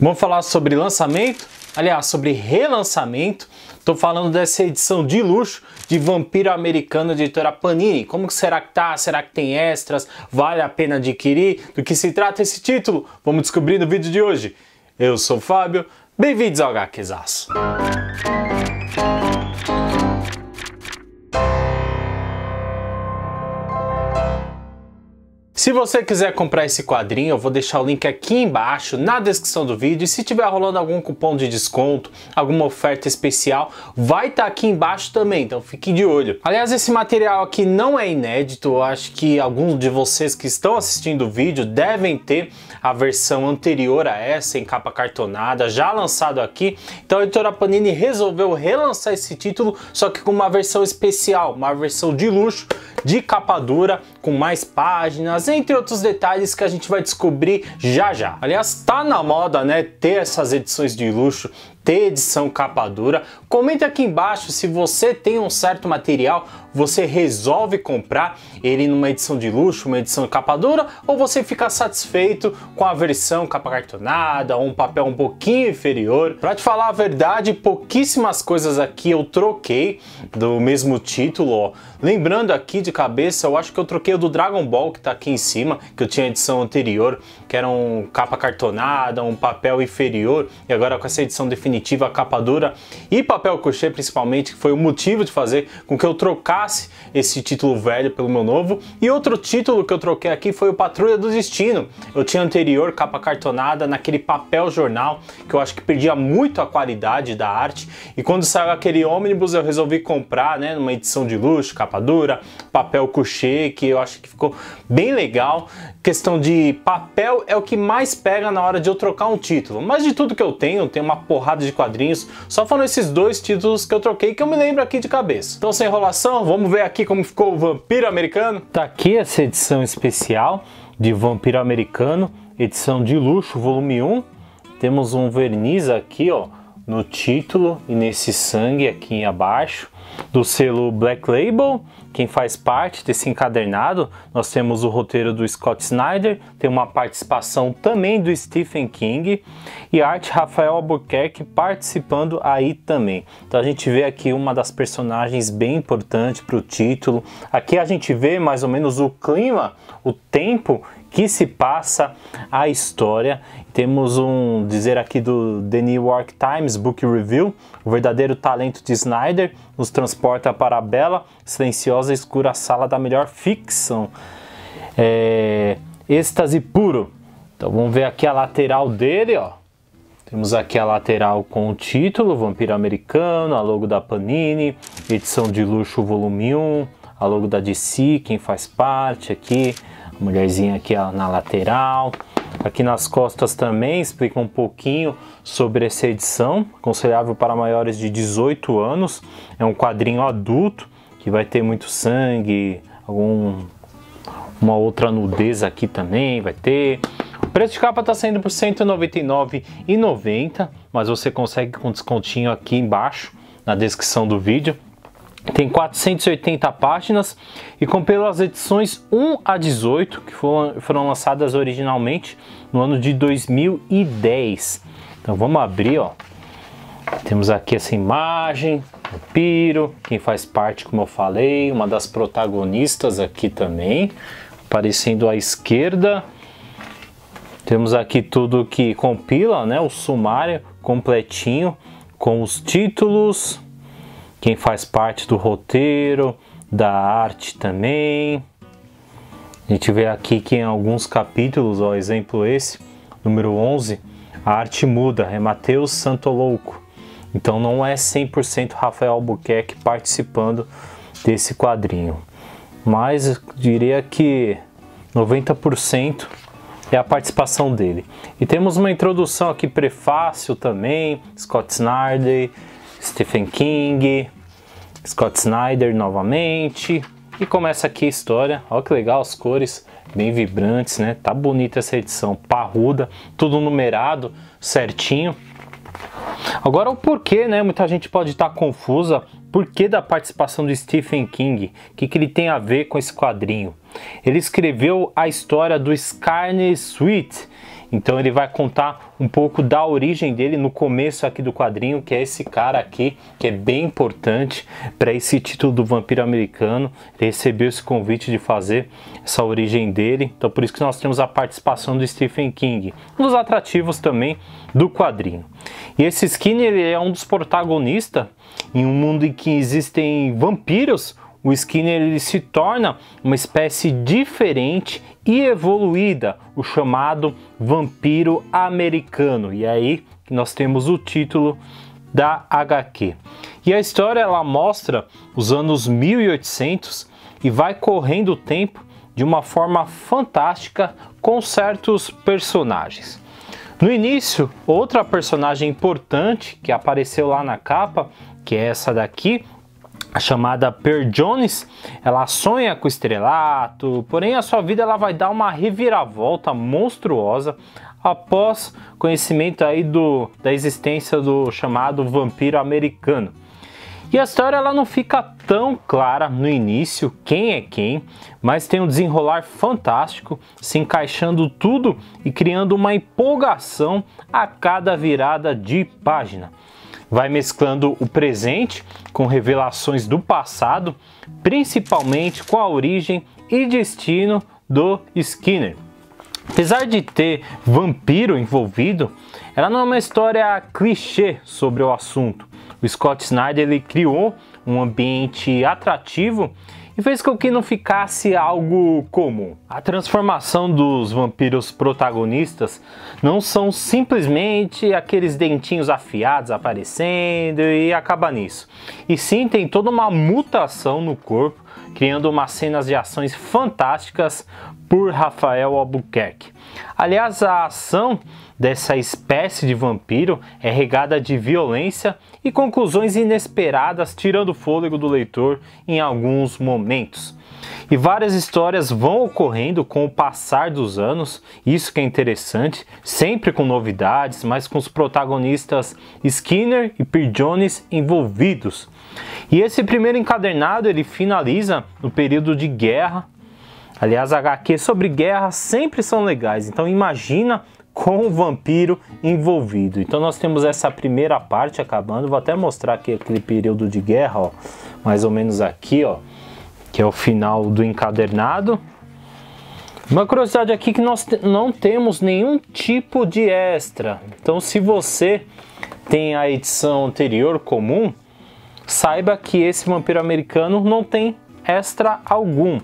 Vamos falar sobre lançamento, aliás, sobre relançamento. Estou falando dessa edição de luxo de Vampiro Americano, editora Panini. Como que será que tá? Será que tem extras? Vale a pena adquirir? Do que se trata esse título? Vamos descobrir no vídeo de hoje. Eu sou o Fábio, bem-vindos ao Música Se você quiser comprar esse quadrinho, eu vou deixar o link aqui embaixo na descrição do vídeo. E se tiver rolando algum cupom de desconto, alguma oferta especial, vai estar tá aqui embaixo também, então fique de olho. Aliás, esse material aqui não é inédito, eu acho que alguns de vocês que estão assistindo o vídeo devem ter a versão anterior a essa, em capa cartonada, já lançado aqui. Então a editora Panini resolveu relançar esse título, só que com uma versão especial, uma versão de luxo, de capa dura, com mais páginas, entre outros detalhes que a gente vai descobrir já já. Aliás, tá na moda, né, ter essas edições de luxo ter edição capa dura. Comenta aqui embaixo se você tem um certo material, você resolve comprar ele numa edição de luxo, uma edição capa dura, ou você fica satisfeito com a versão capa cartonada ou um papel um pouquinho inferior. Para te falar a verdade, pouquíssimas coisas aqui eu troquei do mesmo título. Ó. Lembrando aqui de cabeça, eu acho que eu troquei o do Dragon Ball que está aqui em cima, que eu tinha a edição anterior, que era um capa cartonada, um papel inferior, e agora com essa edição definitiva definitiva, capa dura e papel crochê principalmente, que foi o motivo de fazer com que eu trocasse esse título velho pelo meu novo. E outro título que eu troquei aqui foi o Patrulha do Destino. Eu tinha anterior capa cartonada naquele papel jornal, que eu acho que perdia muito a qualidade da arte. E quando saiu aquele ônibus, eu resolvi comprar, né, numa edição de luxo, capa dura, papel crochê, que eu acho que ficou bem legal questão de papel é o que mais pega na hora de eu trocar um título. Mas de tudo que eu tenho, tem tenho uma porrada de quadrinhos, só foram esses dois títulos que eu troquei que eu me lembro aqui de cabeça. Então sem enrolação, vamos ver aqui como ficou o Vampiro Americano. Tá aqui essa edição especial de Vampiro Americano, edição de luxo, volume 1. Temos um verniz aqui, ó, no título e nesse sangue aqui abaixo do selo Black Label. Quem faz parte desse encadernado, nós temos o roteiro do Scott Snyder, tem uma participação também do Stephen King e arte Rafael Albuquerque participando aí também. Então a gente vê aqui uma das personagens bem importante para o título. Aqui a gente vê mais ou menos o clima, o tempo que se passa a história. Temos um dizer aqui do The New York Times Book Review, o verdadeiro talento de Snyder nos transporta para a bela, silenciosa e escura sala da melhor ficção. É, êxtase puro. Então vamos ver aqui a lateral dele, ó. Temos aqui a lateral com o título Vampiro Americano, a logo da Panini, edição de luxo volume 1, a logo da DC, quem faz parte aqui, a mulherzinha aqui ó, na lateral, Aqui nas costas também explica um pouquinho sobre essa edição, aconselhável para maiores de 18 anos. É um quadrinho adulto que vai ter muito sangue, algum uma outra nudez aqui também vai ter. O preço de capa está saindo por R$ 199,90, mas você consegue com descontinho aqui embaixo na descrição do vídeo tem 480 páginas e compila as edições 1 a 18, que foram, foram lançadas originalmente no ano de 2010. Então vamos abrir, ó. Temos aqui essa imagem, o Piro, quem faz parte, como eu falei, uma das protagonistas aqui também, aparecendo à esquerda. Temos aqui tudo que compila, né, o sumário completinho com os títulos, quem faz parte do roteiro, da arte também. A gente vê aqui que em alguns capítulos, ó, exemplo esse, número 11, a arte muda, é Mateus Santolouco. Então não é 100% Rafael Albuquerque participando desse quadrinho. Mas diria que 90% é a participação dele. E temos uma introdução aqui, prefácio também, Scott Snardy, Stephen King, Scott Snyder novamente. E começa aqui a história. Olha que legal as cores, bem vibrantes, né? Tá bonita essa edição, parruda, tudo numerado, certinho. Agora o porquê, né? Muita gente pode estar tá confusa. Porquê da participação do Stephen King? O que, que ele tem a ver com esse quadrinho? Ele escreveu a história do Scarlet Sweet, então ele vai contar um pouco da origem dele no começo aqui do quadrinho, que é esse cara aqui, que é bem importante para esse título do vampiro americano. Ele recebeu esse convite de fazer essa origem dele. Então por isso que nós temos a participação do Stephen King, um dos atrativos também do quadrinho. E esse Skinner ele é um dos protagonistas em um mundo em que existem vampiros, o Skinner ele se torna uma espécie diferente e evoluída, o chamado vampiro americano. E é aí nós temos o título da HQ. E a história ela mostra os anos 1800 e vai correndo o tempo de uma forma fantástica com certos personagens. No início, outra personagem importante que apareceu lá na capa, que é essa daqui, a chamada Per Jones, ela sonha com estrelato, porém a sua vida ela vai dar uma reviravolta monstruosa após conhecimento aí do, da existência do chamado vampiro americano. E a história ela não fica tão clara no início quem é quem, mas tem um desenrolar fantástico, se encaixando tudo e criando uma empolgação a cada virada de página vai mesclando o presente com revelações do passado, principalmente com a origem e destino do Skinner. Apesar de ter vampiro envolvido, ela não é uma história clichê sobre o assunto. O Scott Snyder ele criou um ambiente atrativo e fez com que não ficasse algo comum. A transformação dos vampiros protagonistas não são simplesmente aqueles dentinhos afiados aparecendo e acaba nisso. E sim, tem toda uma mutação no corpo criando umas cenas de ações fantásticas por Rafael Albuquerque. Aliás, a ação dessa espécie de vampiro é regada de violência e conclusões inesperadas, tirando o fôlego do leitor em alguns momentos. E várias histórias vão ocorrendo com o passar dos anos, isso que é interessante, sempre com novidades, mas com os protagonistas Skinner e Peer Jones envolvidos. E esse primeiro encadernado ele finaliza no período de guerra. Aliás, HQ sobre guerra sempre são legais, então imagina com o vampiro envolvido. Então nós temos essa primeira parte acabando, vou até mostrar aqui aquele período de guerra, ó, mais ou menos aqui, ó, que é o final do encadernado. Uma curiosidade aqui que nós não temos nenhum tipo de extra. Então se você tem a edição anterior comum, saiba que esse vampiro americano não tem extra algum.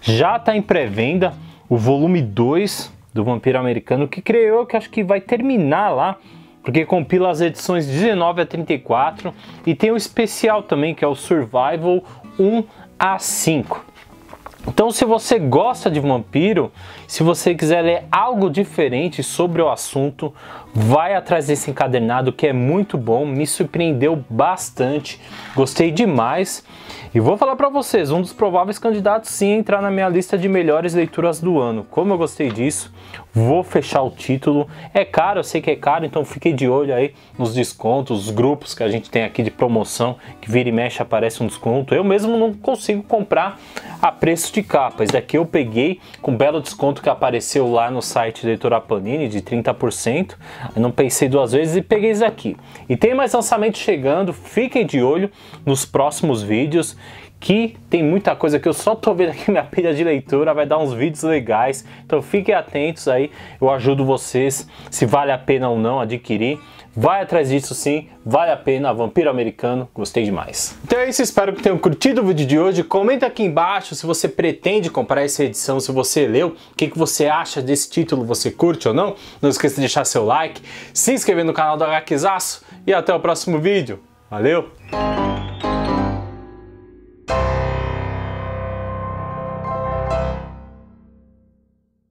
Já está em pré-venda o volume 2 do Vampiro Americano, que creio que acho que vai terminar lá, porque compila as edições 19 a 34 e tem o especial também, que é o Survival 1 a 5. Então, se você gosta de vampiro, se você quiser ler algo diferente sobre o assunto, vai atrás desse encadernado que é muito bom, me surpreendeu bastante, gostei demais. E vou falar para vocês, um dos prováveis candidatos sim entrar na minha lista de melhores leituras do ano. Como eu gostei disso, vou fechar o título. É caro, eu sei que é caro, então fique de olho aí nos descontos, os grupos que a gente tem aqui de promoção, que vira e mexe aparece um desconto. Eu mesmo não consigo comprar a preço de capa. Esse daqui eu peguei com um belo desconto que apareceu lá no site da Editora Panini de 30%. Eu não pensei duas vezes e peguei esse aqui. E tem mais lançamento chegando, fiquem de olho nos próximos vídeos aqui tem muita coisa que eu só tô vendo aqui minha pilha de leitura, vai dar uns vídeos legais. Então fiquem atentos aí, eu ajudo vocês se vale a pena ou não adquirir. Vai atrás disso sim, vale a pena, Vampiro Americano, gostei demais. Então é isso, espero que tenham curtido o vídeo de hoje. Comenta aqui embaixo se você pretende comprar essa edição, se você leu, o que, que você acha desse título, você curte ou não. Não esqueça de deixar seu like, se inscrever no canal do HQzaço e até o próximo vídeo. Valeu!